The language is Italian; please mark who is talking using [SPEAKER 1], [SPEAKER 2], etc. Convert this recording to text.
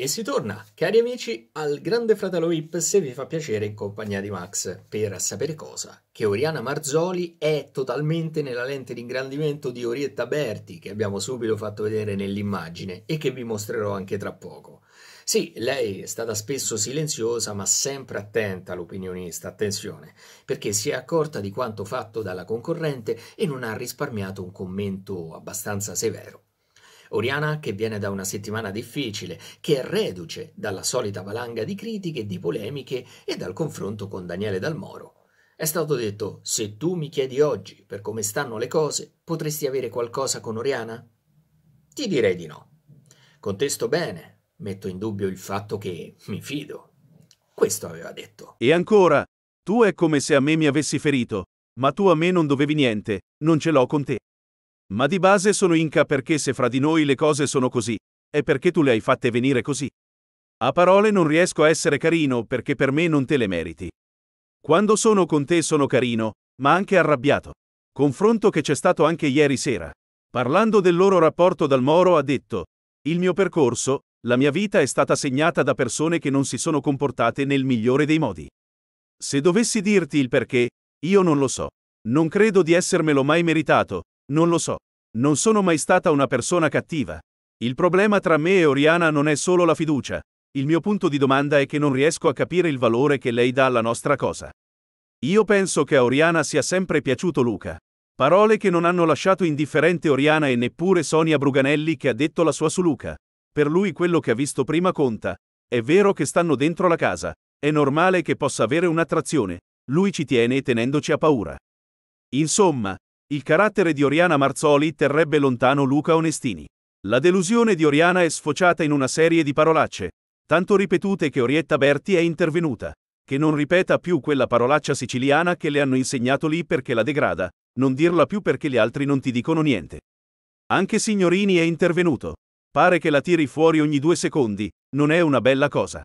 [SPEAKER 1] E si torna, cari amici, al Grande Fratello Hip se vi fa piacere in compagnia di Max per sapere cosa? Che Oriana Marzoli è totalmente nella lente di ingrandimento di Orietta Berti che abbiamo subito fatto vedere nell'immagine e che vi mostrerò anche tra poco. Sì, lei è stata spesso silenziosa ma sempre attenta all'opinionista, attenzione, perché si è accorta di quanto fatto dalla concorrente e non ha risparmiato un commento abbastanza severo. Oriana che viene da una settimana difficile, che è reduce dalla solita valanga di critiche, di polemiche e dal confronto con Daniele Dalmoro. È stato detto, se tu mi chiedi oggi per come stanno le cose, potresti avere qualcosa con Oriana? Ti direi di no. Contesto bene, metto in dubbio il fatto che mi fido. Questo aveva detto.
[SPEAKER 2] E ancora, tu è come se a me mi avessi ferito, ma tu a me non dovevi niente, non ce l'ho con te. Ma di base sono Inca perché se fra di noi le cose sono così, è perché tu le hai fatte venire così. A parole non riesco a essere carino perché per me non te le meriti. Quando sono con te sono carino, ma anche arrabbiato. Confronto che c'è stato anche ieri sera. Parlando del loro rapporto dal Moro ha detto, il mio percorso, la mia vita è stata segnata da persone che non si sono comportate nel migliore dei modi. Se dovessi dirti il perché, io non lo so. Non credo di essermelo mai meritato, non lo so. Non sono mai stata una persona cattiva. Il problema tra me e Oriana non è solo la fiducia. Il mio punto di domanda è che non riesco a capire il valore che lei dà alla nostra cosa. Io penso che a Oriana sia sempre piaciuto Luca. Parole che non hanno lasciato indifferente Oriana e neppure Sonia Bruganelli che ha detto la sua su Luca. Per lui quello che ha visto prima conta. È vero che stanno dentro la casa. È normale che possa avere un'attrazione. Lui ci tiene tenendoci a paura. Insomma, il carattere di Oriana Marzoli terrebbe lontano Luca Onestini. La delusione di Oriana è sfociata in una serie di parolacce, tanto ripetute che Orietta Berti è intervenuta, che non ripeta più quella parolaccia siciliana che le hanno insegnato lì perché la degrada, non dirla più perché gli altri non ti dicono niente. Anche Signorini è intervenuto. Pare che la tiri fuori ogni due secondi, non è una bella cosa.